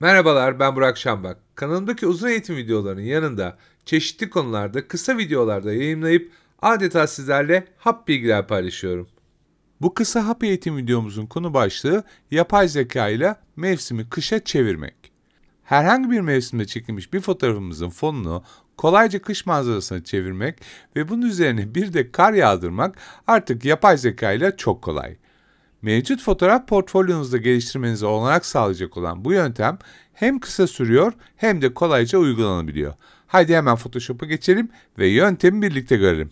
Merhabalar ben Burak Şambak. Kanalımdaki uzun eğitim videolarının yanında çeşitli konularda kısa videolarda yayınlayıp adeta sizlerle hap bilgiler paylaşıyorum. Bu kısa hap eğitim videomuzun konu başlığı yapay zeka ile mevsimi kışa çevirmek. Herhangi bir mevsimde çekilmiş bir fotoğrafımızın fonunu kolayca kış manzarasına çevirmek ve bunun üzerine bir de kar yağdırmak artık yapay zeka ile çok kolay. Mevcut fotoğraf portfolyonuzda geliştirmenize olanak sağlayacak olan bu yöntem hem kısa sürüyor hem de kolayca uygulanabiliyor. Haydi hemen Photoshop'a geçelim ve yöntemi birlikte görelim.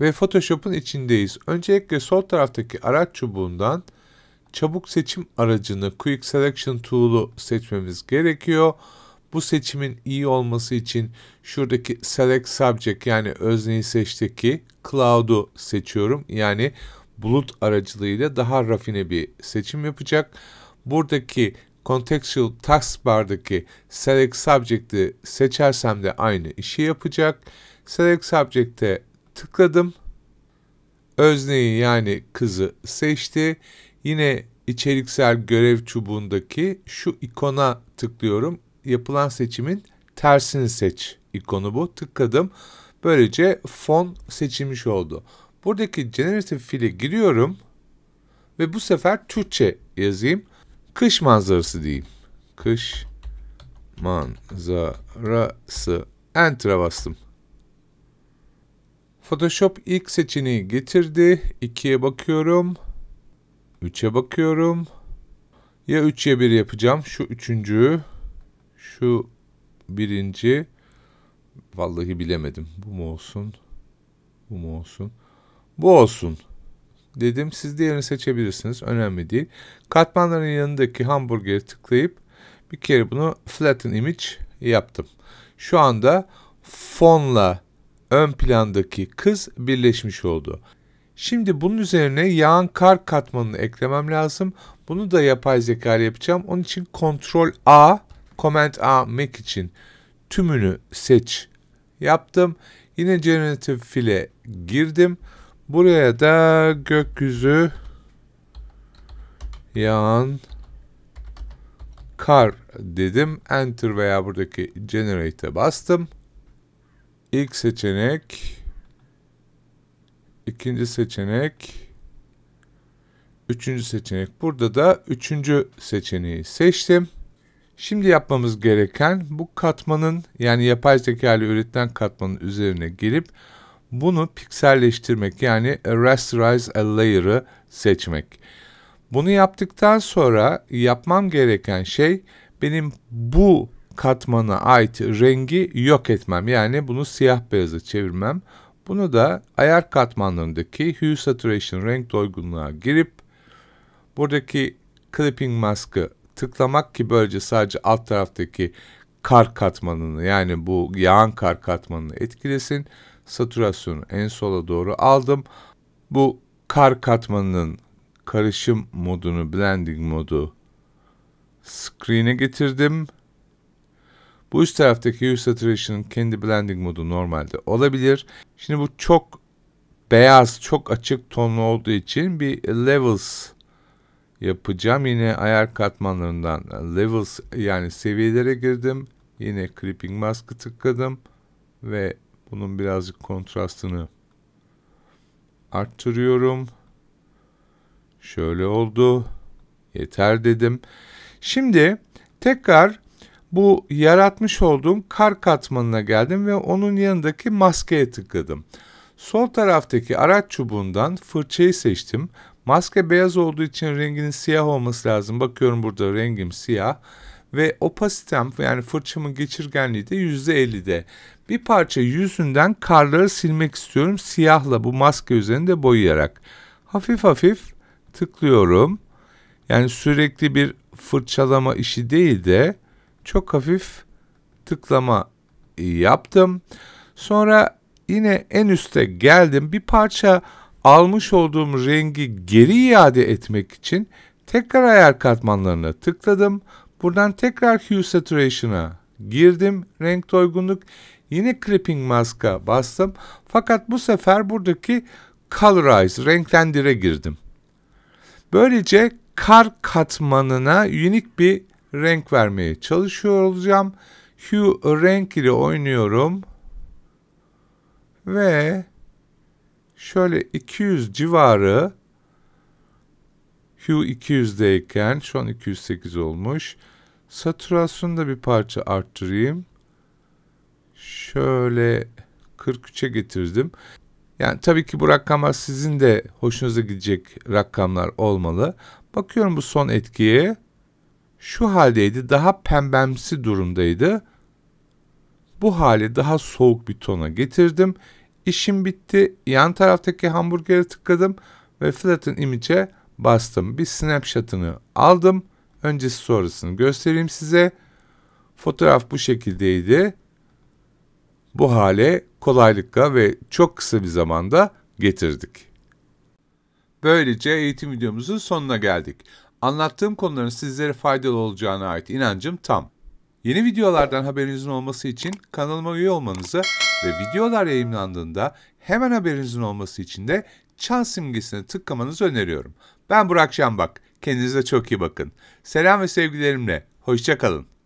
Ve Photoshop'un içindeyiz. Öncelikle sol taraftaki araç çubuğundan çabuk seçim aracını Quick Selection Tool'u seçmemiz gerekiyor. Bu seçimin iyi olması için şuradaki select subject yani özneyi seçtik ki cloud'u seçiyorum. Yani bulut aracılığıyla daha rafine bir seçim yapacak. Buradaki contextual taskbar'daki select subject'i seçersem de aynı işi yapacak. Select subject'e tıkladım. Özneyi yani kızı seçti. Yine içeriksel görev çubuğundaki şu ikona tıklıyorum yapılan seçimin tersini seç ikonu bu. Tıkladım. Böylece fon seçilmiş oldu. Buradaki generative file giriyorum ve bu sefer Türkçe yazayım. Kış manzarası diyeyim. Kış manzarası. Enter'a bastım. Photoshop ilk seçeneği getirdi. 2'ye bakıyorum. 3'e bakıyorum. Ya 3'ye 1 yapacağım. Şu üçüncüyü. Şu birinci vallahi bilemedim. Bu mu olsun? Bu mu olsun? Bu olsun dedim. Siz diğerini seçebilirsiniz. Önemli değil. Katmanların yanındaki hamburgeri tıklayıp bir kere bunu flatten image yaptım. Şu anda fonla ön plandaki kız birleşmiş oldu. Şimdi bunun üzerine yağan kar katmanını eklemem lazım. Bunu da yapay zeka yapacağım. Onun için Ctrl A Comment A Mac için tümünü seç yaptım. Yine Generative file girdim. Buraya da gökyüzü yağan kar dedim. Enter veya buradaki Generate'e bastım. İlk seçenek ikinci seçenek üçüncü seçenek. Burada da üçüncü seçeneği seçtim. Şimdi yapmamız gereken bu katmanın yani yapay zeka ile üretilen katmanın üzerine girip bunu pikselleştirmek yani rasterize a layer'ı seçmek. Bunu yaptıktan sonra yapmam gereken şey benim bu katmana ait rengi yok etmem. Yani bunu siyah beyaza çevirmem. Bunu da ayar katmanlarındaki Hue Saturation renk doygunluğa girip buradaki Clipping Mask'ı tıklamak ki böylece sadece alt taraftaki kar katmanını yani bu yağan kar katmanını etkilesin. Satürasyonu en sola doğru aldım. Bu kar katmanının karışım modunu, blending modu screen'e getirdim. Bu üst taraftaki Hue Saturation'ın kendi blending modu normalde olabilir. Şimdi bu çok beyaz, çok açık tonlu olduğu için bir Levels yapacağım. Yine ayar katmanlarından e, levels yani seviyelere girdim. Yine Clipping Mask'ı tıkladım ve bunun birazcık kontrastını arttırıyorum. Şöyle oldu. Yeter dedim. Şimdi tekrar bu yaratmış olduğum kar katmanına geldim ve onun yanındaki maskeye tıkladım. Sol taraftaki araç çubuğundan fırçayı seçtim. Maske beyaz olduğu için renginin siyah olması lazım. Bakıyorum burada rengim siyah. Ve opasitem yani fırçamın geçirgenliği de %50'de. Bir parça yüzünden karları silmek istiyorum siyahla bu maske üzerinde boyayarak. Hafif hafif tıklıyorum. Yani sürekli bir fırçalama işi değil de çok hafif tıklama yaptım. Sonra yine en üste geldim. Bir parça almış olduğum rengi geri iade etmek için tekrar ayar katmanlarına tıkladım. Buradan tekrar Hue Saturation'a girdim. Renk doygunluk yine Clipping Mask'a bastım. Fakat bu sefer buradaki Colorize renklendire girdim. Böylece kar katmanına unik bir renk vermeye çalışıyor olacağım. Hue renk ile oynuyorum. Ve şöyle 200 civarı Hue 200'deyken şu an 208 olmuş. Satürasyonu da bir parça arttırayım. Şöyle 43'e getirdim. Yani tabii ki bu rakamlar sizin de hoşunuza gidecek rakamlar olmalı. Bakıyorum bu son etkiye. Şu haldeydi, daha pembemsi durumdaydı. Bu hali daha soğuk bir tona getirdim. İşim bitti. Yan taraftaki hamburgeri tıkladım ve Flatten Image'e bastım. Bir snapshot'ını aldım. Öncesi sonrasını göstereyim size. Fotoğraf bu şekildeydi. Bu hale kolaylıkla ve çok kısa bir zamanda getirdik. Böylece eğitim videomuzun sonuna geldik. Anlattığım konuların sizlere faydalı olacağına ait inancım tam. Yeni videolardan haberinizin olması için kanalıma üye olmanızı ve videolar yayınlandığında hemen haberinizin olması için de çan simgesine tıklamanızı öneriyorum. Ben Burak Şambak. Kendinize çok iyi bakın. Selam ve sevgilerimle. Hoşçakalın.